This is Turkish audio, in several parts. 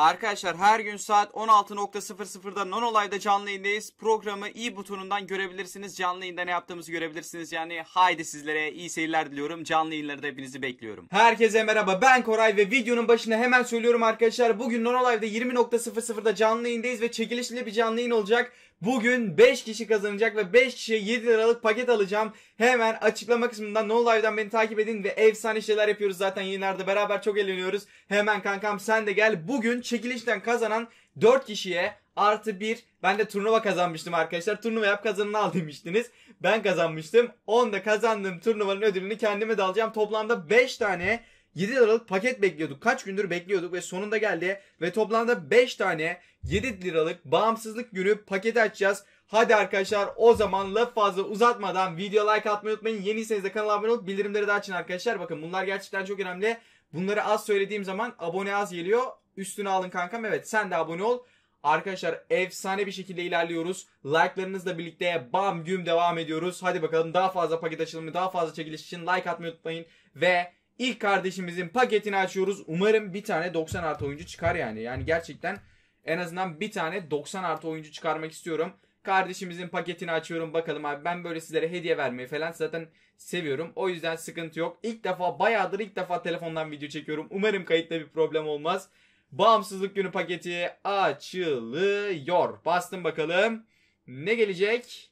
Arkadaşlar her gün saat 16.00'da non olayda canlı yayındayız. Programı i butonundan görebilirsiniz. Canlı yayında ne yaptığımızı görebilirsiniz. Yani haydi sizlere iyi seyirler diliyorum. Canlı yayınlarda hepinizi bekliyorum. Herkese merhaba ben Koray ve videonun başına hemen söylüyorum arkadaşlar. Bugün non olayda 20.00'da canlı yayındayız ve çekilişli bir canlı yayın olacak. Bugün 5 kişi kazanacak ve 5 kişiye 7 liralık paket alacağım. Hemen açıklama kısmından No Live'dan beni takip edin ve efsane şeyler yapıyoruz zaten yayınlarda beraber çok eğleniyoruz. Hemen kankam sen de gel. Bugün çekilişten kazanan 4 kişiye artı 1 ben de turnuva kazanmıştım arkadaşlar. Turnuva yap kazanını al demiştiniz. Ben kazanmıştım. 10'da kazandığım turnuvanın ödülünü kendime de alacağım. Toplamda 5 tane 7 liralık paket bekliyorduk. Kaç gündür bekliyorduk ve sonunda geldi. Ve toplamda 5 tane 7 liralık bağımsızlık günü paketi açacağız. Hadi arkadaşlar o zaman laf fazla uzatmadan video like atmayı unutmayın. Yeniyseniz de kanala abone olup bildirimleri de açın arkadaşlar. Bakın bunlar gerçekten çok önemli. Bunları az söylediğim zaman abone az geliyor. Üstünü alın kankam. Evet sen de abone ol. Arkadaşlar efsane bir şekilde ilerliyoruz. Like'larınızla birlikte bam güm devam ediyoruz. Hadi bakalım daha fazla paket açılımı, daha fazla çekiliş için like atmayı unutmayın. Ve İlk kardeşimizin paketini açıyoruz. Umarım bir tane 90 artı oyuncu çıkar yani. Yani gerçekten en azından bir tane 90 artı oyuncu çıkarmak istiyorum. Kardeşimizin paketini açıyorum bakalım abi. Ben böyle sizlere hediye vermeyi falan zaten seviyorum. O yüzden sıkıntı yok. İlk defa bayağıdır ilk defa telefondan video çekiyorum. Umarım kayıtta bir problem olmaz. Bağımsızlık günü paketi açılıyor. Bastım bakalım. Ne gelecek?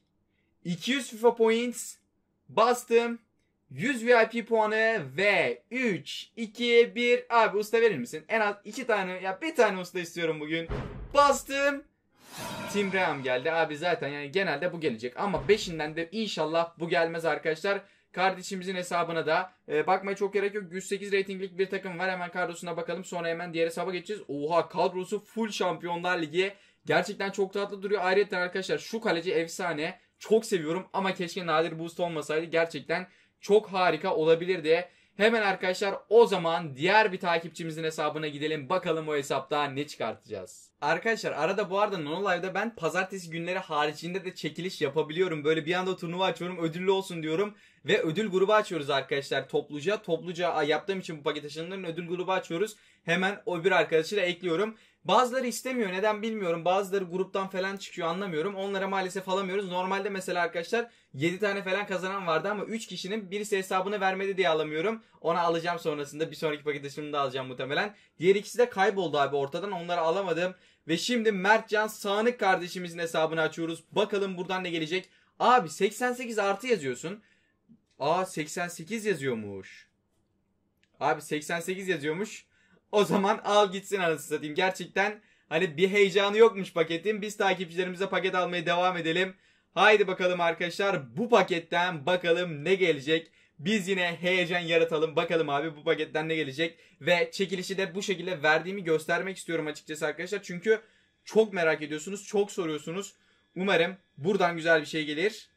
200 FIFA points. Bastım. 100 VIP puanı ve 3, 2, 1. Abi usta verir misin? En az 2 tane ya bir tane usta istiyorum bugün. Bastım. Tim Graham geldi. Abi zaten yani genelde bu gelecek. Ama 5'inden de inşallah bu gelmez arkadaşlar. Kardeşimizin hesabına da e, bakmaya çok gerek yok. 108 ratinglik bir takım var. Hemen kadrosuna bakalım. Sonra hemen diğer hesaba geçeceğiz. Oha kadrosu full Şampiyonlar Ligi. Gerçekten çok tatlı duruyor. Ayrıca arkadaşlar şu kaleci efsane. Çok seviyorum ama keşke nadir boost olmasaydı. Gerçekten çok harika olabilir diye. Hemen arkadaşlar o zaman diğer bir takipçimizin hesabına gidelim. Bakalım o hesapta ne çıkartacağız. Arkadaşlar arada bu arada Nonolive'da ben pazartesi günleri haricinde de çekiliş yapabiliyorum. Böyle bir anda turnuva açıyorum ödüllü olsun diyorum. Ve ödül grubu açıyoruz arkadaşlar topluca. Topluca yaptığım için bu paket aşamalarının ödül grubu açıyoruz. Hemen o bir arkadaşıyla ekliyorum. Bazıları istemiyor neden bilmiyorum. Bazıları gruptan falan çıkıyor anlamıyorum. Onlara maalesef alamıyoruz. Normalde mesela arkadaşlar 7 tane falan kazanan vardı ama 3 kişinin birisi hesabını vermedi diye alamıyorum. Ona alacağım sonrasında bir sonraki paket açılımında alacağım muhtemelen. Diğer ikisi de kayboldu abi ortadan onları alamadım. Ve şimdi Mertcan Sağınık kardeşimizin hesabını açıyoruz. Bakalım buradan ne gelecek. Abi 88 artı yazıyorsun. Aa 88 yazıyormuş. Abi 88 yazıyormuş. O zaman al gitsin anasını satayım. Gerçekten hani bir heyecanı yokmuş paketin. Biz takipçilerimize paket almaya devam edelim. Haydi bakalım arkadaşlar bu paketten bakalım ne gelecek. Biz yine heyecan yaratalım. Bakalım abi bu paketten ne gelecek. Ve çekilişi de bu şekilde verdiğimi göstermek istiyorum açıkçası arkadaşlar. Çünkü çok merak ediyorsunuz. Çok soruyorsunuz. Umarım buradan güzel bir şey gelir.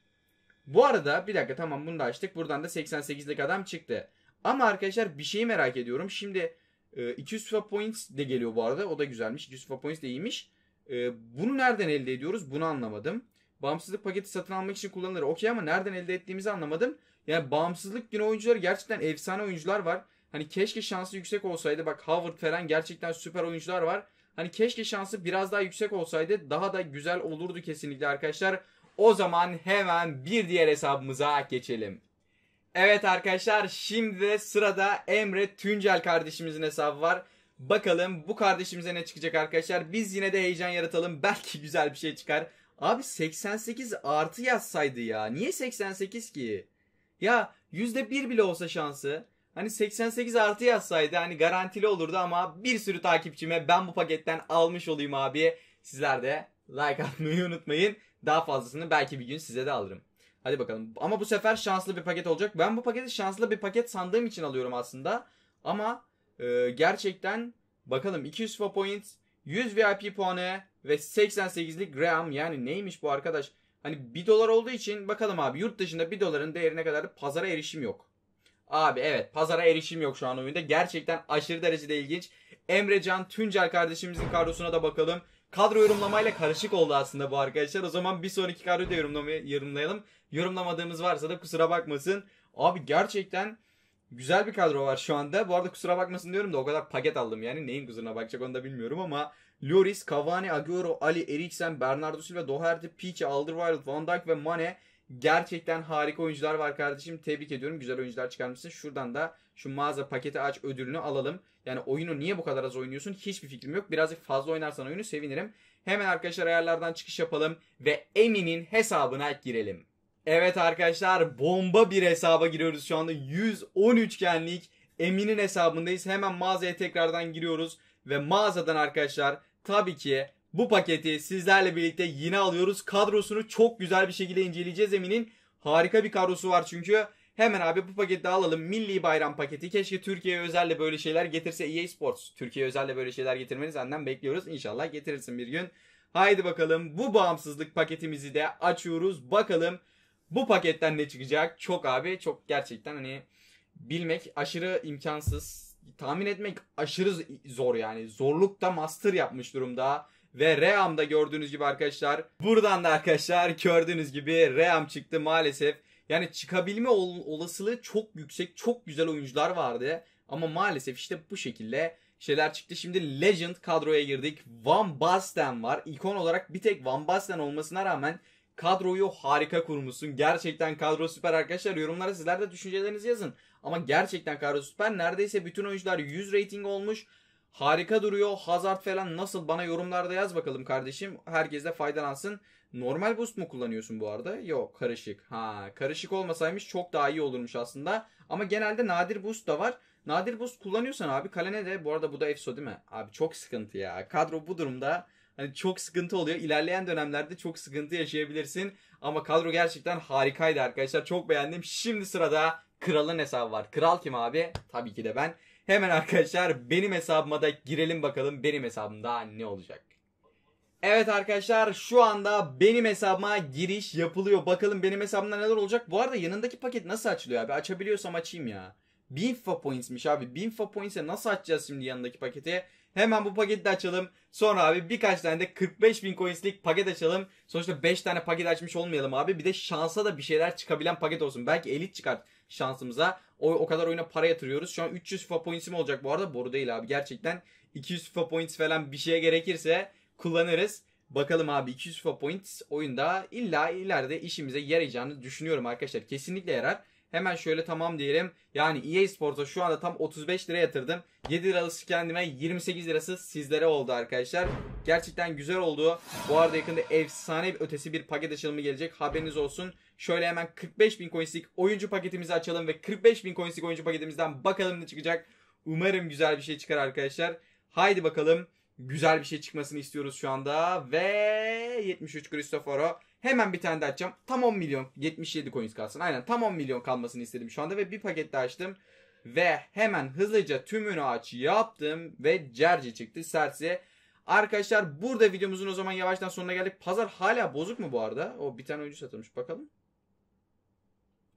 Bu arada bir dakika tamam bunu da açtık. Buradan da 88'lik adam çıktı. Ama arkadaşlar bir şeyi merak ediyorum. Şimdi 200 ee, FIFA Points de geliyor bu arada. O da güzelmiş. 200 FIFA Points de iyiymiş. Ee, bunu nereden elde ediyoruz? Bunu anlamadım. Bağımsızlık paketi satın almak için kullanılır. Okey ama nereden elde ettiğimizi anlamadım. Yani bağımsızlık günü oyuncuları gerçekten efsane oyuncular var. Hani keşke şansı yüksek olsaydı. Bak Howard falan gerçekten süper oyuncular var. Hani keşke şansı biraz daha yüksek olsaydı daha da güzel olurdu kesinlikle arkadaşlar. O zaman hemen bir diğer hesabımıza geçelim. Evet arkadaşlar şimdi de sırada Emre Tüncel kardeşimizin hesabı var. Bakalım bu kardeşimize ne çıkacak arkadaşlar. Biz yine de heyecan yaratalım. Belki güzel bir şey çıkar. Abi 88 artı yazsaydı ya. Niye 88 ki? Ya %1 bile olsa şansı. Hani 88 artı yazsaydı hani garantili olurdu ama bir sürü takipçime ben bu paketten almış olayım abi. Sizler de like atmayı unutmayın. Daha fazlasını belki bir gün size de alırım. Hadi bakalım. Ama bu sefer şanslı bir paket olacak. Ben bu paketi şanslı bir paket sandığım için alıyorum aslında. Ama e, gerçekten bakalım 200 point, 100 VIP puanı ve 88'lik Graham yani neymiş bu arkadaş? Hani 1 dolar olduğu için bakalım abi yurt dışında 1 doların değerine kadar pazara erişim yok. Abi evet pazara erişim yok şu an oyunda. Gerçekten aşırı derecede ilginç. Emre Can Tüncel kardeşimizin kadrosuna da bakalım. Kadro yorumlamayla karışık oldu aslında bu arkadaşlar. O zaman bir sonraki kadroyu da yorumlayalım. Yorumlamadığımız varsa da kusura bakmasın. Abi gerçekten güzel bir kadro var şu anda. Bu arada kusura bakmasın diyorum da o kadar paket aldım yani. Neyin kusuruna bakacak onu da bilmiyorum ama Lloris, Cavani, Agüero, Ali, Eriksen, Bernardo Silva, Doherty, Pique, Alderweireld, Van Dijk ve Mane Gerçekten harika oyuncular var kardeşim. Tebrik ediyorum. Güzel oyuncular çıkarmışsın. Şuradan da şu mağaza paketi aç ödülünü alalım. Yani oyunu niye bu kadar az oynuyorsun? Hiçbir fikrim yok. Birazcık fazla oynarsan oyunu sevinirim. Hemen arkadaşlar ayarlardan çıkış yapalım ve Emin'in hesabına girelim. Evet arkadaşlar bomba bir hesaba giriyoruz şu anda. 110 genlik Emin'in hesabındayız. Hemen mağazaya tekrardan giriyoruz ve mağazadan arkadaşlar tabii ki bu paketi sizlerle birlikte yine alıyoruz. Kadrosunu çok güzel bir şekilde inceleyeceğiz Emin'in. Harika bir kadrosu var çünkü. Hemen abi bu paketi alalım. Milli bayram paketi. Keşke Türkiye'ye özelle böyle şeyler getirse EA Sports. Türkiye'ye özelle böyle şeyler getirmeni senden bekliyoruz. İnşallah getirirsin bir gün. Haydi bakalım bu bağımsızlık paketimizi de açıyoruz. Bakalım bu paketten ne çıkacak? Çok abi çok gerçekten hani bilmek aşırı imkansız. Tahmin etmek aşırı zor yani. Zorlukta master yapmış durumda. Ve Ream'da gördüğünüz gibi arkadaşlar buradan da arkadaşlar gördüğünüz gibi Ream çıktı maalesef. Yani çıkabilme ol- olasılığı çok yüksek çok güzel oyuncular vardı. Ama maalesef işte bu şekilde şeyler çıktı. Şimdi Legend kadroya girdik. Van Basten var. İkon olarak bir tek Van Basten olmasına rağmen kadroyu harika kurmuşsun. Gerçekten kadro süper arkadaşlar. Yorumlara sizler de düşüncelerinizi yazın. Ama gerçekten kadro süper. Neredeyse bütün oyuncular 100 rating olmuş. Harika duruyor. Hazard falan nasıl? Bana yorumlarda yaz bakalım kardeşim. Herkes de faydalansın. Normal boost mu kullanıyorsun bu arada? Yok karışık. Ha karışık olmasaymış çok daha iyi olurmuş aslında. Ama genelde nadir boost da var. Nadir boost kullanıyorsan abi kalene de bu arada bu da EFSO değil mi? Abi çok sıkıntı ya. Kadro bu durumda hani çok sıkıntı oluyor. İlerleyen dönemlerde çok sıkıntı yaşayabilirsin. Ama kadro gerçekten harikaydı arkadaşlar. Çok beğendim. Şimdi sırada kralın hesabı var. Kral kim abi? Tabii ki de ben. Hemen arkadaşlar benim hesabıma da girelim bakalım benim hesabımda ne olacak. Evet arkadaşlar şu anda benim hesabıma giriş yapılıyor. Bakalım benim hesabımda neler olacak. Bu arada yanındaki paket nasıl açılıyor abi? Açabiliyorsam açayım ya. 1000 FA Points'miş abi. 1000 FA Points'e nasıl açacağız şimdi yanındaki paketi? Hemen bu paketi de açalım. Sonra abi birkaç tane de 45.000 coinslik paket açalım. Sonuçta 5 tane paket açmış olmayalım abi. Bir de şansa da bir şeyler çıkabilen paket olsun. Belki elit çıkart şansımıza. O, o kadar oyuna para yatırıyoruz. Şu an 300 FIFA points mi olacak bu arada. Boru değil abi. Gerçekten 200 FIFA points falan bir şeye gerekirse kullanırız. Bakalım abi 200 FIFA points oyunda illa ileride işimize yarayacağını düşünüyorum arkadaşlar. Kesinlikle yarar. Hemen şöyle tamam diyelim. Yani EA Sports'a şu anda tam 35 lira yatırdım. 7 lirası kendime 28 lirası sizlere oldu arkadaşlar. Gerçekten güzel oldu. Bu arada yakında efsane ötesi bir paket açılımı gelecek. Haberiniz olsun. Şöyle hemen 45 bin coinslik oyuncu paketimizi açalım ve 45 bin coinslik oyuncu paketimizden bakalım ne çıkacak. Umarım güzel bir şey çıkar arkadaşlar. Haydi bakalım güzel bir şey çıkmasını istiyoruz şu anda. Ve 73 Cristoforo. Hemen bir tane daha açacağım. Tam 10 milyon 77 coins kalsın. Aynen tam 10 milyon kalmasını istedim şu anda ve bir paket daha açtım. Ve hemen hızlıca tümünü aç yaptım ve Cerci çıktı Sersi. Arkadaşlar burada videomuzun o zaman yavaştan sonuna geldik. Pazar hala bozuk mu bu arada? O bir tane oyuncu satılmış bakalım.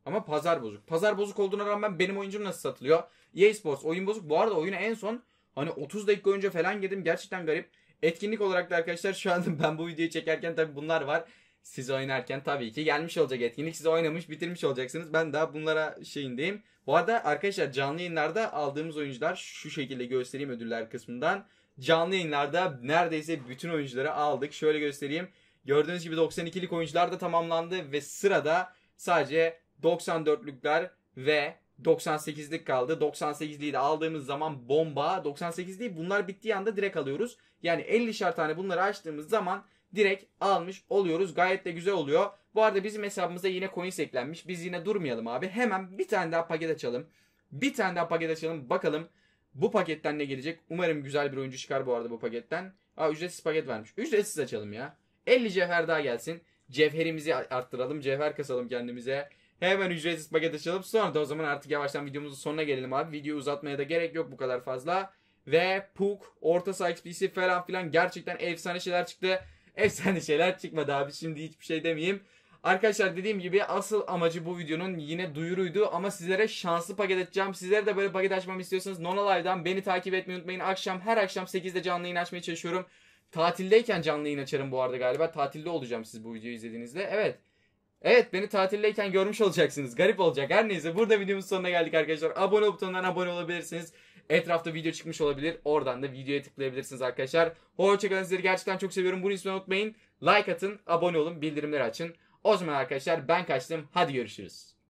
Ama pazar bozuk. Pazar bozuk olduğuna rağmen benim oyuncum nasıl satılıyor? EA Sports oyun bozuk. Bu arada oyuna en son hani 30 dakika önce falan girdim. Gerçekten garip. Etkinlik olarak da arkadaşlar şu an ben bu videoyu çekerken tabi bunlar var. Siz oynarken tabii ki gelmiş olacak etkinlik. Siz oynamış bitirmiş olacaksınız. Ben daha bunlara şeyindeyim. Bu arada arkadaşlar canlı yayınlarda aldığımız oyuncular şu şekilde göstereyim ödüller kısmından. Canlı yayınlarda neredeyse bütün oyuncuları aldık. Şöyle göstereyim. Gördüğünüz gibi 92'lik oyuncular da tamamlandı ve sırada sadece 94'lükler ve 98'lik kaldı. 98'liği de aldığımız zaman bomba. 98 değil, bunlar bittiği anda direkt alıyoruz. Yani 50'şer tane bunları açtığımız zaman direkt almış oluyoruz. Gayet de güzel oluyor. Bu arada bizim hesabımıza yine coins eklenmiş. Biz yine durmayalım abi. Hemen bir tane daha paket açalım. Bir tane daha paket açalım. Bakalım bu paketten ne gelecek? Umarım güzel bir oyuncu çıkar bu arada bu paketten. Aa ücretsiz paket vermiş. Ücretsiz açalım ya. 50 cevher daha gelsin. Cevherimizi arttıralım. Cevher kasalım kendimize. Hemen ücretsiz paket açalım. Sonra da o zaman artık yavaştan videomuzun sonuna gelelim abi. Videoyu uzatmaya da gerek yok bu kadar fazla. Ve Puk, orta saha XP'si falan filan gerçekten efsane şeyler çıktı. Efsane şeyler çıkmadı abi. Şimdi hiçbir şey demeyeyim. Arkadaşlar dediğim gibi asıl amacı bu videonun yine duyuruydu ama sizlere şanslı paket açacağım. Sizlere de böyle paket açmamı istiyorsanız Nona beni takip etmeyi unutmayın. Akşam her akşam 8'de canlı yayın açmaya çalışıyorum. Tatildeyken canlı yayın açarım bu arada galiba. Tatilde olacağım siz bu videoyu izlediğinizde. Evet. Evet beni tatildeyken görmüş olacaksınız. Garip olacak. Her neyse burada videomuzun sonuna geldik arkadaşlar. Abone butonundan abone olabilirsiniz. Etrafta video çıkmış olabilir. Oradan da videoya tıklayabilirsiniz arkadaşlar. Hoşçakalın sizleri gerçekten çok seviyorum. Bunu ismini unutmayın. Like atın, abone olun, bildirimleri açın. O zaman arkadaşlar ben kaçtım. Hadi görüşürüz.